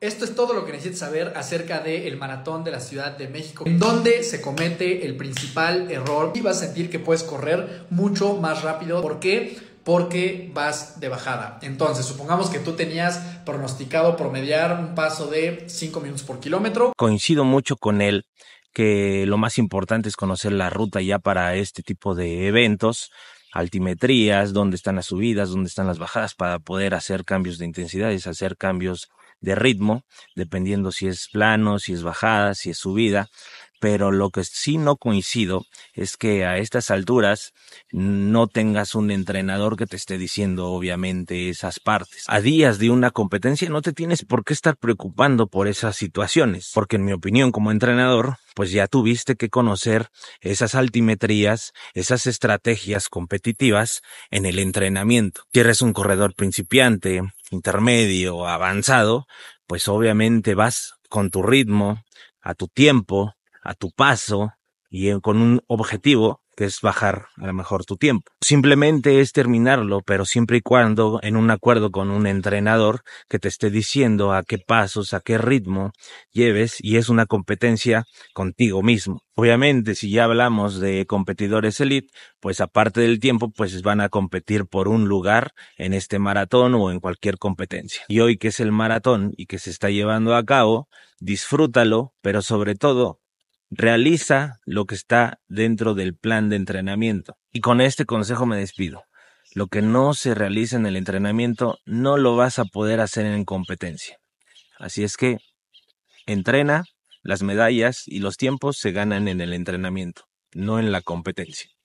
Esto es todo lo que necesitas saber acerca del maratón de la Ciudad de México, en donde se comete el principal error y vas a sentir que puedes correr mucho más rápido. ¿Por qué? Porque vas de bajada. Entonces, supongamos que tú tenías pronosticado promediar un paso de 5 minutos por kilómetro. Coincido mucho con él que lo más importante es conocer la ruta ya para este tipo de eventos altimetrías, dónde están las subidas, dónde están las bajadas, para poder hacer cambios de intensidades, hacer cambios de ritmo, dependiendo si es plano, si es bajada, si es subida. Pero lo que sí no coincido es que a estas alturas no tengas un entrenador que te esté diciendo obviamente esas partes. A días de una competencia no te tienes por qué estar preocupando por esas situaciones, porque en mi opinión como entrenador, pues ya tuviste que conocer esas altimetrías, esas estrategias competitivas en el entrenamiento. Si eres un corredor principiante, intermedio, avanzado, pues obviamente vas con tu ritmo, a tu tiempo, a tu paso y eh, con un objetivo que es bajar a lo mejor tu tiempo. Simplemente es terminarlo, pero siempre y cuando en un acuerdo con un entrenador que te esté diciendo a qué pasos, a qué ritmo lleves y es una competencia contigo mismo. Obviamente, si ya hablamos de competidores elite, pues aparte del tiempo, pues van a competir por un lugar en este maratón o en cualquier competencia. Y hoy que es el maratón y que se está llevando a cabo, disfrútalo, pero sobre todo realiza lo que está dentro del plan de entrenamiento. Y con este consejo me despido. Lo que no se realiza en el entrenamiento no lo vas a poder hacer en competencia. Así es que entrena, las medallas y los tiempos se ganan en el entrenamiento, no en la competencia.